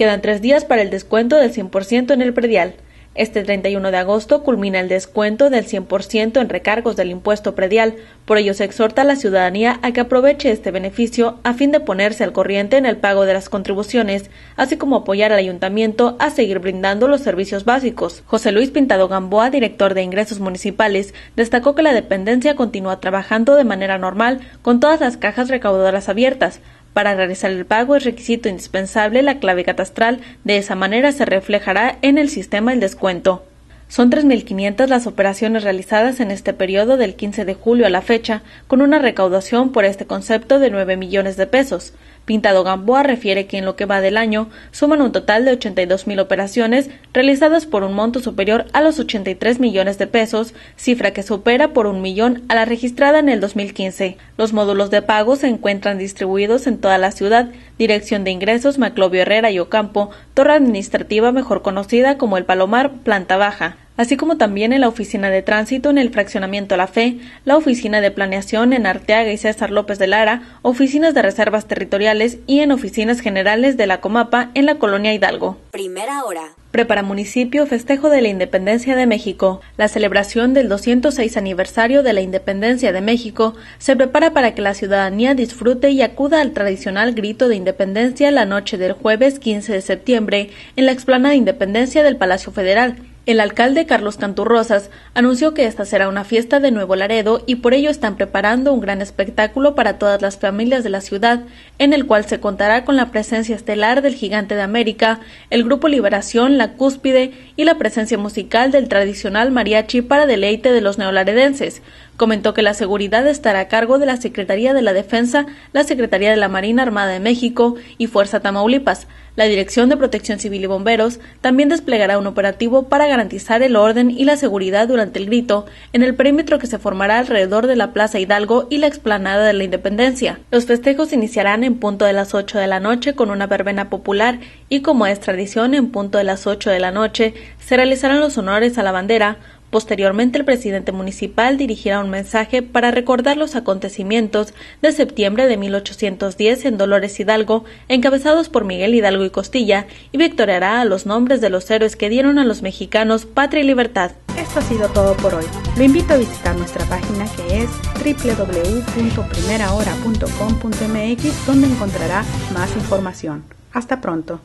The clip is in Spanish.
Quedan tres días para el descuento del 100% en el predial. Este 31 de agosto culmina el descuento del 100% en recargos del impuesto predial. Por ello se exhorta a la ciudadanía a que aproveche este beneficio a fin de ponerse al corriente en el pago de las contribuciones, así como apoyar al ayuntamiento a seguir brindando los servicios básicos. José Luis Pintado Gamboa, director de ingresos municipales, destacó que la dependencia continúa trabajando de manera normal con todas las cajas recaudadoras abiertas, para realizar el pago es requisito indispensable la clave catastral, de esa manera se reflejará en el sistema el descuento. Son 3.500 las operaciones realizadas en este periodo del 15 de julio a la fecha, con una recaudación por este concepto de nueve millones de pesos. Pintado Gamboa refiere que en lo que va del año suman un total de dos mil operaciones realizadas por un monto superior a los 83 millones de pesos, cifra que supera por un millón a la registrada en el 2015. Los módulos de pago se encuentran distribuidos en toda la ciudad, Dirección de Ingresos Maclovio Herrera y Ocampo, torre administrativa mejor conocida como El Palomar, planta baja, así como también en la Oficina de Tránsito en el Fraccionamiento La Fe, la Oficina de Planeación en Arteaga y César López de Lara, oficinas de reservas territoriales y en oficinas generales de la Comapa en la Colonia Hidalgo. Primera hora. Prepara Municipio Festejo de la Independencia de México. La celebración del 206 aniversario de la Independencia de México se prepara para que la ciudadanía disfrute y acuda al tradicional grito de independencia la noche del jueves 15 de septiembre en la explanada Independencia del Palacio Federal el alcalde Carlos Canturrosas anunció que esta será una fiesta de Nuevo Laredo y por ello están preparando un gran espectáculo para todas las familias de la ciudad, en el cual se contará con la presencia estelar del Gigante de América, el Grupo Liberación, La Cúspide y la presencia musical del tradicional mariachi para deleite de los neolaredenses. Comentó que la seguridad estará a cargo de la Secretaría de la Defensa, la Secretaría de la Marina Armada de México y Fuerza Tamaulipas. La Dirección de Protección Civil y Bomberos también desplegará un operativo para garantizar el orden y la seguridad durante el grito en el perímetro que se formará alrededor de la Plaza Hidalgo y la explanada de la Independencia. Los festejos iniciarán en punto de las 8 de la noche con una verbena popular y como es tradición en punto de las 8 de la noche se realizarán los honores a la bandera, Posteriormente, el presidente municipal dirigirá un mensaje para recordar los acontecimientos de septiembre de 1810 en Dolores Hidalgo, encabezados por Miguel Hidalgo y Costilla, y victoriará a los nombres de los héroes que dieron a los mexicanos patria y libertad. Esto ha sido todo por hoy. Lo invito a visitar nuestra página que es www.primerahora.com.mx donde encontrará más información. Hasta pronto.